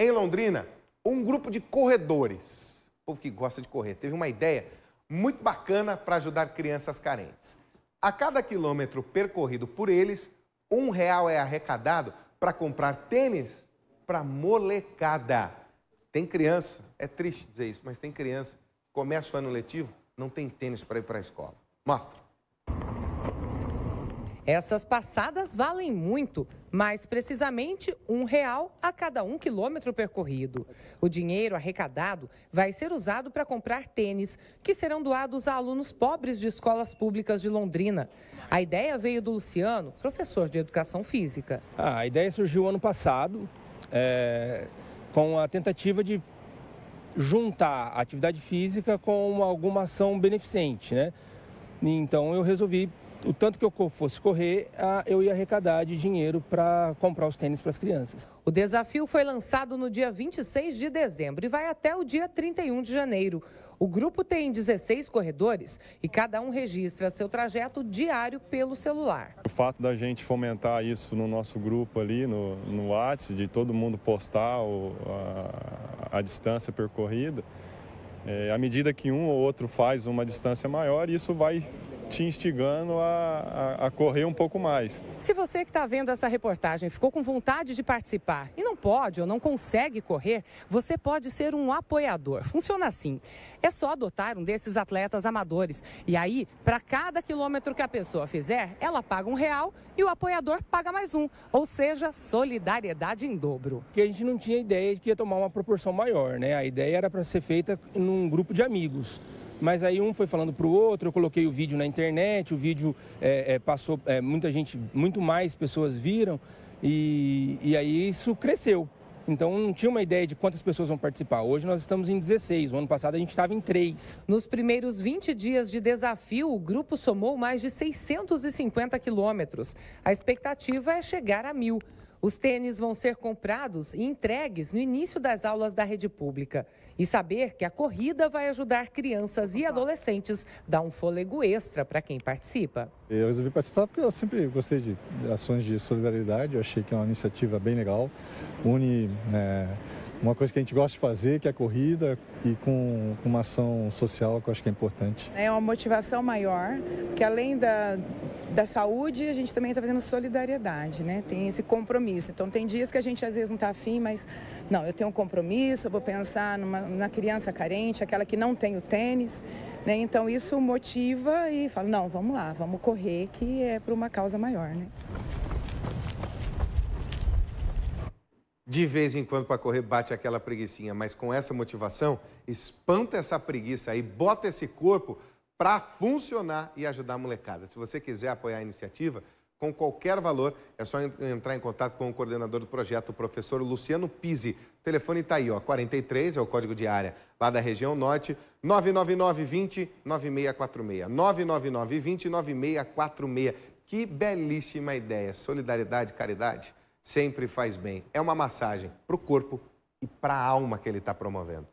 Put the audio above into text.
Em Londrina, um grupo de corredores, povo que gosta de correr, teve uma ideia muito bacana para ajudar crianças carentes. A cada quilômetro percorrido por eles, um real é arrecadado para comprar tênis para molecada. Tem criança, é triste dizer isso, mas tem criança. Começa o ano letivo, não tem tênis para ir para a escola. Mostra. Essas passadas valem muito, mais precisamente um real a cada um quilômetro percorrido. O dinheiro arrecadado vai ser usado para comprar tênis, que serão doados a alunos pobres de escolas públicas de Londrina. A ideia veio do Luciano, professor de educação física. Ah, a ideia surgiu ano passado, é, com a tentativa de juntar atividade física com alguma ação beneficente, né? Então eu resolvi o tanto que eu fosse correr, eu ia arrecadar de dinheiro para comprar os tênis para as crianças. O desafio foi lançado no dia 26 de dezembro e vai até o dia 31 de janeiro. O grupo tem 16 corredores e cada um registra seu trajeto diário pelo celular. O fato da gente fomentar isso no nosso grupo ali, no, no WhatsApp, de todo mundo postar o, a, a distância percorrida, é, à medida que um ou outro faz uma distância maior, isso vai te instigando a, a, a correr um pouco mais. Se você que está vendo essa reportagem ficou com vontade de participar e não pode ou não consegue correr, você pode ser um apoiador. Funciona assim: é só adotar um desses atletas amadores. E aí, para cada quilômetro que a pessoa fizer, ela paga um real e o apoiador paga mais um. Ou seja, solidariedade em dobro. Que a gente não tinha ideia de que ia tomar uma proporção maior, né? A ideia era para ser feita num grupo de amigos mas aí um foi falando para o outro, eu coloquei o vídeo na internet, o vídeo é, é, passou, é, muita gente, muito mais pessoas viram, e, e aí isso cresceu. Então não tinha uma ideia de quantas pessoas vão participar. Hoje nós estamos em 16, o ano passado a gente estava em 3. Nos primeiros 20 dias de desafio, o grupo somou mais de 650 quilômetros. A expectativa é chegar a mil. Os tênis vão ser comprados e entregues no início das aulas da rede pública. E saber que a corrida vai ajudar crianças e adolescentes dá um fôlego extra para quem participa. Eu resolvi participar porque eu sempre gostei de ações de solidariedade. Eu achei que é uma iniciativa bem legal. Une. É uma coisa que a gente gosta de fazer, que é a corrida, e com uma ação social que eu acho que é importante. É uma motivação maior, que além da, da saúde, a gente também está fazendo solidariedade, né? Tem esse compromisso. Então, tem dias que a gente às vezes não está afim, mas não, eu tenho um compromisso, eu vou pensar numa, na criança carente, aquela que não tem o tênis, né? Então, isso motiva e fala: não, vamos lá, vamos correr, que é para uma causa maior, né? De vez em quando, para correr, bate aquela preguiçinha, mas com essa motivação, espanta essa preguiça aí, bota esse corpo para funcionar e ajudar a molecada. Se você quiser apoiar a iniciativa, com qualquer valor, é só entrar em contato com o coordenador do projeto, o professor Luciano Pise. O telefone está aí, ó, 43 é o código de área lá da região norte, 999-20-9646. 999-20-9646. Que belíssima ideia. Solidariedade, caridade, sempre faz bem. É uma massagem para o corpo e para a alma que ele está promovendo.